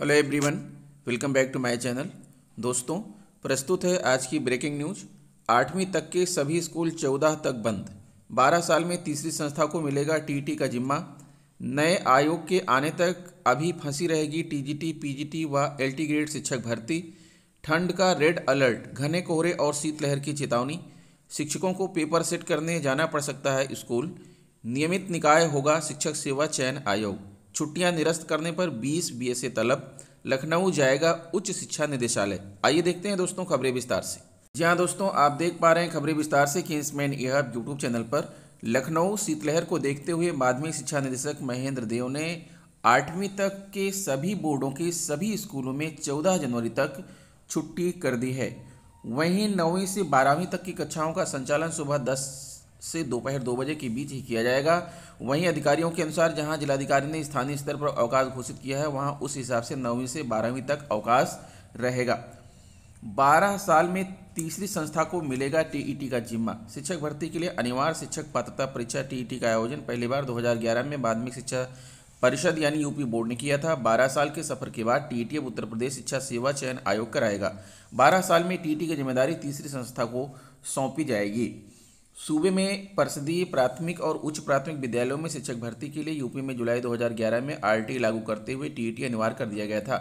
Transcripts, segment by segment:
hello everyone welcome back to my channel दोस्तों प्रस्तुत है आज की ब्रेकिंग न्यूज आठवीं तक के सभी स्कूल चौदह तक बंद बारह साल में तीसरी संस्था को मिलेगा टीटी e का जिम्मा नए आयोग के आने तक अभी फंसी रहेगी टीजीटी पीजीटी व एलटी ग्रेड शिक्षक भर्ती ठंड का रेड अलर्ट घने कोहरे और शीतलहर की चेतावनी शिक्षकों को पेपर सेट करने जाना पड़ सकता है स्कूल नियमित निकाय होगा शिक्षक सेवा चयन आयोग छुट्टियां निरस्त करने पर 20 बीएसए तलब लखनऊ जाएगा उच्च शिक्षा निदेशालय आइए देखते हैं दोस्तों खबरें विस्तार से जी हाँ दोस्तों आप देख पा रहे हैं खबरें विस्तार से मैन एहब यूट्यूब चैनल पर लखनऊ शीतलहर को देखते हुए माध्यमिक शिक्षा निदेशक महेंद्र देव ने आठवीं तक के सभी बोर्डों के सभी स्कूलों में चौदह जनवरी तक छुट्टी कर दी है वहीं नौवीं से बारहवीं तक की कक्षाओं का संचालन सुबह दस से दोपहर दो बजे के बीच ही किया जाएगा वहीं अधिकारियों के अनुसार जहां जिलाधिकारी ने स्थानीय स्तर पर अवकाश घोषित किया है वहां उस हिसाब से नौवीं से बारहवीं तक अवकाश रहेगा बारह साल में तीसरी संस्था को मिलेगा टीईटी का जिम्मा शिक्षक भर्ती के लिए अनिवार्य शिक्षक पात्रता परीक्षा टीईटी का आयोजन पहली बार 2011 में माध्यमिक शिक्षा परिषद यानी यूपी बोर्ड ने किया था 12 साल के सफर के बाद टीईटी अब उत्तर प्रदेश शिक्षा सेवा चयन आयोग कराएगा 12 साल में टीईटी की जिम्मेदारी तीसरी संस्था को सौंपी जाएगी सूबे में परसदीय प्राथमिक और उच्च प्राथमिक विद्यालयों में शिक्षक भर्ती के लिए यूपी में जुलाई 2011 में आरटी लागू करते हुए टीईटी अनिवार्य कर दिया गया था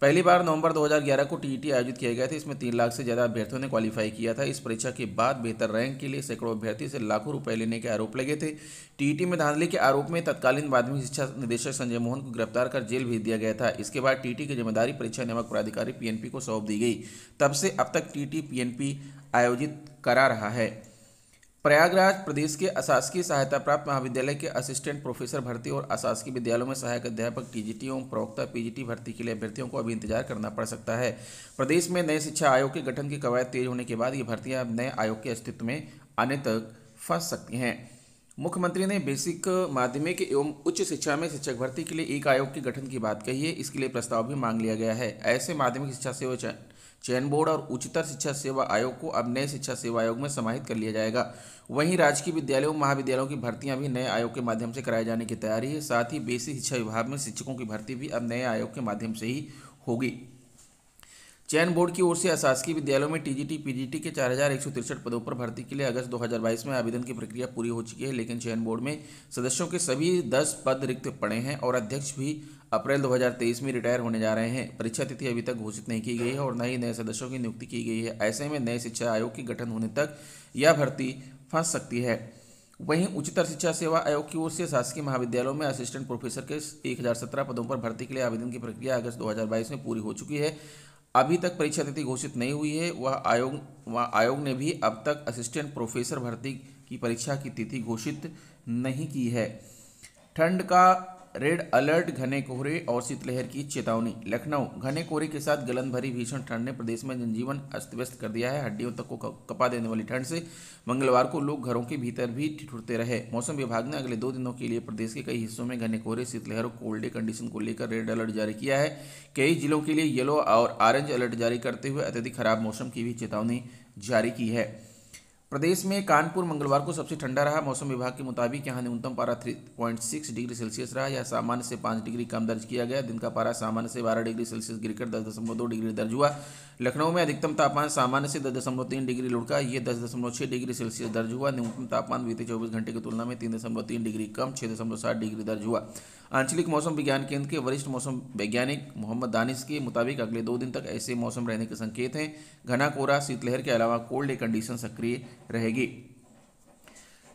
पहली बार नवंबर 2011 को टीईटी आयोजित किया गया था इसमें तीन लाख से ज़्यादा अभ्यर्थियों ने क्वालिफाई किया था इस परीक्षा के बाद बेहतर रैंक के लिए सैकड़ों अभ्यर्थी से लाखों रुपए लेने के आरोप लगे थे टीईटी में धांधली के आरोप में तत्कालीन माध्यमिक शिक्षा निदेशक संजय मोहन को गिरफ्तार कर जेल भेज दिया गया था इसके बाद टी की जिम्मेदारी परीक्षा नियामक प्राधिकारी पीएनपी को सौंप दी गई तब से अब तक टीईटी पीएनपी आयोजित करा रहा है प्रयागराज प्रदेश के अशासकीय सहायता प्राप्त महाविद्यालय के असिस्टेंट प्रोफेसर भर्ती और अशासकीय विद्यालयों में सहायक अध्यापक टीजीटी एवं प्रवक्ता पीजीटी भर्ती के लिए अभ्यर्थियों को अभी इंतजार करना पड़ सकता है प्रदेश में नए शिक्षा आयोग के गठन की कवायद तेज होने के बाद ये भर्तियां अब नए आयोग के अस्तित्व में आने तक फंस सकती हैं मुख्यमंत्री ने बेसिक माध्यमिक एवं उच्च शिक्षा में शिक्षक भर्ती के लिए एक आयोग के गठन की बात कही है इसके लिए प्रस्ताव भी मांग लिया गया है ऐसे माध्यमिक शिक्षा सेवा चयन बोर्ड और उच्चतर शिक्षा सेवा आयोग को अब नए शिक्षा सेवा आयोग में समाहित कर लिया जाएगा वहीं राजकीय विद्यालयों महाविद्यालयों की भर्तियां भी नए आयोग के माध्यम से कराए जाने की तैयारी है साथ ही बेसिक शिक्षा विभाग में शिक्षकों की भर्ती भी अब नए आयोग के माध्यम से ही होगी चयन बोर्ड की ओर से अशासकीय विद्यालयों में टीजीटी पीजीटी के चार हज़ार एक सौ तिरसठ पदों पर भर्ती के लिए अगस्त 2022 में आवेदन की प्रक्रिया पूरी हो चुकी है लेकिन चयन बोर्ड में सदस्यों के सभी 10 पद रिक्त पड़े हैं और अध्यक्ष भी अप्रैल 2023 में रिटायर होने जा रहे हैं परीक्षा तिथि अभी तक घोषित नहीं की गई है और न ही नए सदस्यों की नियुक्ति की गई है ऐसे में नए शिक्षा आयोग के गठन होने तक यह भर्ती फंस सकती है वहीं उच्चतर शिक्षा सेवा आयोग की ओर से शासकीय महाविद्यालयों में असिस्टेंट प्रोफेसर के 1017 पदों पर भर्ती के लिए आवेदन की प्रक्रिया अगस्त 2022 में पूरी हो चुकी है अभी तक परीक्षा तिथि घोषित नहीं हुई है वह आयोग वह आयोग ने भी अब तक असिस्टेंट प्रोफेसर भर्ती की परीक्षा की तिथि घोषित नहीं की है ठंड का रेड अलर्ट घने कोहरे और शीतलहर की चेतावनी लखनऊ घने कोहरे के साथ गलन भरी भीषण ठंड ने प्रदेश में जनजीवन अस्त व्यस्त कर दिया है हड्डियों तक को कपा देने वाली ठंड से मंगलवार को लोग घरों के भीतर भी ठिठुरते रहे मौसम विभाग ने अगले दो दिनों के लिए प्रदेश के कई हिस्सों में घने कोहरे शीतलहर और कोल्ड डे कंडीशन को लेकर रेड अलर्ट जारी किया है कई जिलों के लिए येलो और ऑरेंज अलर्ट जारी करते हुए अत्यधिक खराब मौसम की भी चेतावनी जारी की है प्रदेश में कानपुर मंगलवार को सबसे ठंडा रहा मौसम विभाग के मुताबिक यहाँ न्यूनतम पारा three point six degree Celsius रहा यह सामान्य से पाँच डिग्री कम दर्ज किया गया दिन का पारा सामान्य से बारह डिग्री सेल्सियस गिरकर दस दशमलव दो डिग्री दर्ज हुआ लखनऊ में अधिकतम तापमान सामान्य से दस दशमलव तीन डिग्री लुढ़का ये दस दशमलव छः डिग्री सेल्सियस दर्ज हुआ न्यूनतम तापमान बीते चौबीस घंटे की तुलना में तीन दशमलव तीन डिग्री कम छः दशमलव सात डिग्री दर्ज हुआ आंचलिक मौसम विज्ञान केंद्र के वरिष्ठ मौसम वैज्ञानिक मोहम्मद दानिश के मुताबिक अगले दो दिन तक ऐसे मौसम रहने के संकेत हैं घना कोहरा शीतलहर के अलावा कोल्ड कंडीशन सक्रिय रहेगी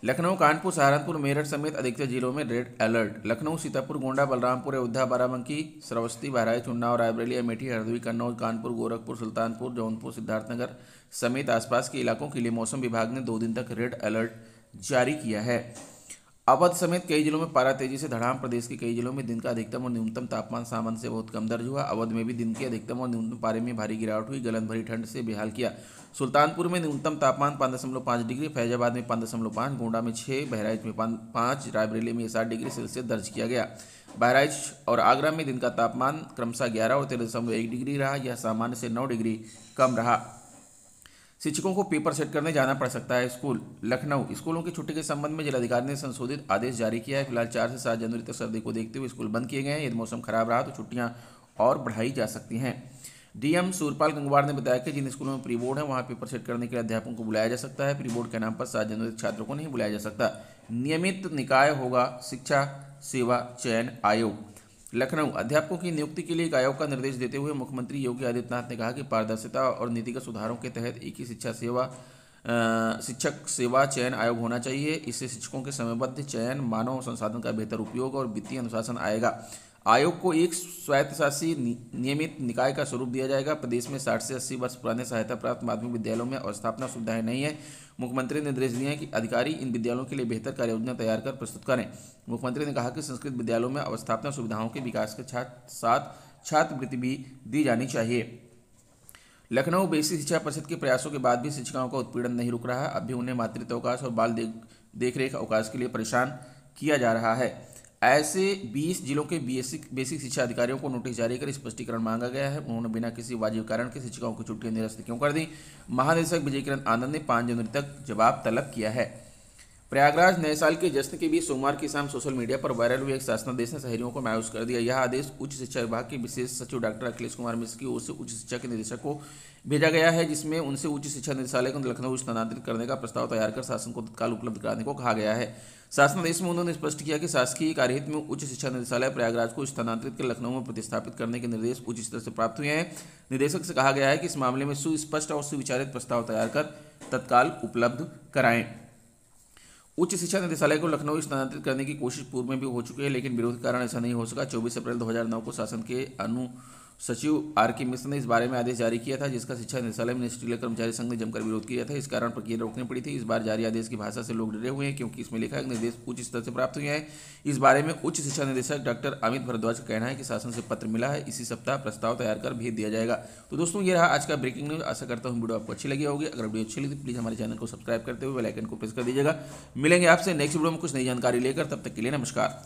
लखनऊ कानपुर सहारनपुर मेरठ समेत अधिकतर जिलों में रेड अलर्ट लखनऊ सीतापुर गोंडा बलरामपुर अयोध्या बाराबंकी श्रवस्ती बहराइच उन्नाव रायबरेली अमेठी हरदोई कन्नौज कानपुर गोरखपुर सुल्तानपुर जौनपुर सिद्धार्थनगर समेत आसपास के इलाकों के लिए मौसम विभाग ने दो दिन तक रेड अलर्ट जारी किया है अवध समेत कई जिलों में पारा तेजी से धड़ाम प्रदेश के कई जिलों में दिन का अधिकतम और न्यूनतम तापमान सामान्य से बहुत कम दर्ज हुआ अवध में भी दिन के अधिकतम और न्यूनतम पारे में भारी गिरावट हुई गलन भरी ठंड से बेहाल किया सुल्तानपुर में न्यूनतम तापमान पाँच दशमलव पाँच डिग्री फैजाबाद में पाँच दशमलव पाँच गोंडा में छः बहराइच में पाँच रायबरेली में सात डिग्री सेल्सियस दर्ज किया गया बहराइच और आगरा में दिन का तापमान क्रमशः ग्यारह और तेरह दशमलव एक डिग्री रहा यह सामान्य से नौ डिग्री कम रहा शिक्षकों को पेपर सेट करने जाना पड़ सकता है स्कूल लखनऊ स्कूलों की छुट्टी के संबंध में जिलाधिकारी ने संशोधित आदेश जारी किया है फिलहाल चार से सात जनवरी तक सर्दी को देखते हुए स्कूल बंद किए गए हैं यदि मौसम खराब रहा तो छुट्टियां और बढ़ाई जा सकती हैं डीएम सूरपाल गंगवार ने बताया कि जिन स्कूलों में प्री बोर्ड है वहाँ पेपर सेट करने के लिए अध्यापकों को बुलाया जा सकता है प्री बोर्ड के नाम पर सात जनवरी छात्रों को नहीं बुलाया जा सकता नियमित निकाय होगा शिक्षा सेवा चयन आयोग लखनऊ अध्यापकों की नियुक्ति के लिए एक आयोग का निर्देश देते हुए मुख्यमंत्री योगी आदित्यनाथ ने कहा कि पारदर्शिता और नीतिगत सुधारों के तहत एक ही शिक्षा सेवा शिक्षक सेवा चयन आयोग होना चाहिए इससे शिक्षकों के समयबद्ध चयन मानव संसाधन का बेहतर उपयोग और वित्तीय अनुशासन आएगा आयोग को एक स्वायत्तशासी नियमित निकाय का स्वरूप दिया जाएगा प्रदेश में साठ से अस्सी वर्ष पुराने सहायता प्राप्त माध्यमिक विद्यालयों में स्थापना सुविधाएं नहीं है मुख्यमंत्री ने निर्देश दिए हैं कि अधिकारी इन विद्यालयों के लिए बेहतर कार्ययोजना तैयार कर प्रस्तुत करें मुख्यमंत्री ने कहा कि संस्कृत विद्यालयों में अवस्थापना सुविधाओं के विकास के छात्र साथ छात्रवृत्ति भी दी जानी चाहिए लखनऊ बेसिक शिक्षा परिषद के प्रयासों के बाद भी शिक्षिकाओं का उत्पीड़न नहीं रुक रहा अब भी उन्हें मातृत्व अवकाश और बाल देखरेख अवकाश के लिए परेशान किया जा रहा है ऐसे 20 जिलों के बेसिक बेसिक शिक्षा अधिकारियों को नोटिस जारी कर स्पष्टीकरण मांगा गया है उन्होंने बिना किसी वाजिब कारण के शिक्षकों की छुट्टियां निरस्त क्यों कर दी महानिदेशक विजय किरण आनंद ने पांच जनवरी तक जवाब तलब किया है प्रयागराज नए साल के जश्न के बीच सोमवार की शाम सोशल मीडिया पर वायरल हुए एक शासनादेश ने शहरियों को मायूस कर दिया यह आदेश उच्च शिक्षा विभाग के विशेष सचिव डॉक्टर अखिलेश कुमार मिश्र की ओर से उच्च शिक्षा के निदेशक को भेजा गया है जिसमें उनसे उच्च शिक्षा निदेशालय को लखनऊ स्थानांतरित करने का प्रस्ताव तैयार कर शासन को तत्काल उपलब्ध कराने को कहा गया है शासनादेश में उन्होंने स्पष्ट किया कि शासकीय कार्यहित में उच्च शिक्षा निदेशालय प्रयागराज को स्थानांतरित कर लखनऊ में प्रतिस्थापित करने के निर्देश उच्च स्तर से प्राप्त हुए हैं निदेशक से कहा गया है कि इस मामले में सुस्पष्ट और सुविचारित प्रस्ताव तैयार कर तत्काल उपलब्ध कराएं उच्च शिक्षा निदेशालय को लखनऊ स्थानांतरित करने की कोशिश पूर्व में भी हो चुकी है लेकिन विरोध के कारण ऐसा नहीं हो सका 24 अप्रैल 2009 को शासन के अनु सचिव आर के मिश्र ने इस बारे में आदेश जारी किया था जिसका शिक्षा निदेशालय में निष्ठीय कर्मचारी संघ ने जमकर विरोध किया था इस कारण प्रक्रिया रोकनी पड़ी थी इस बार जारी आदेश की भाषा से लोग डरे हुए हैं क्योंकि इसमें लिखा है निर्देश उच्च स्तर से प्राप्त हुए हैं इस बारे में उच्च शिक्षा निदेशक डॉक्टर अमित भारद्वाज का कहना है कि शासन से पत्र मिला है इसी सप्ताह प्रस्ताव तैयार कर भेज दिया जाएगा तो दोस्तों ये रहा आज का ब्रेकिंग न्यूज आशा करता हूँ वीडियो आपको अच्छी लगी होगी अगर वीडियो अच्छी लगी तो प्लीज़ हमारे चैनल को सब्सक्राइब करते हुए बेलाइकन को प्रेस कर दीजिएगा मिलेंगे आपसे नेक्स्ट वीडियो में कुछ नई जानकारी लेकर तब तक के लिए नमस्कार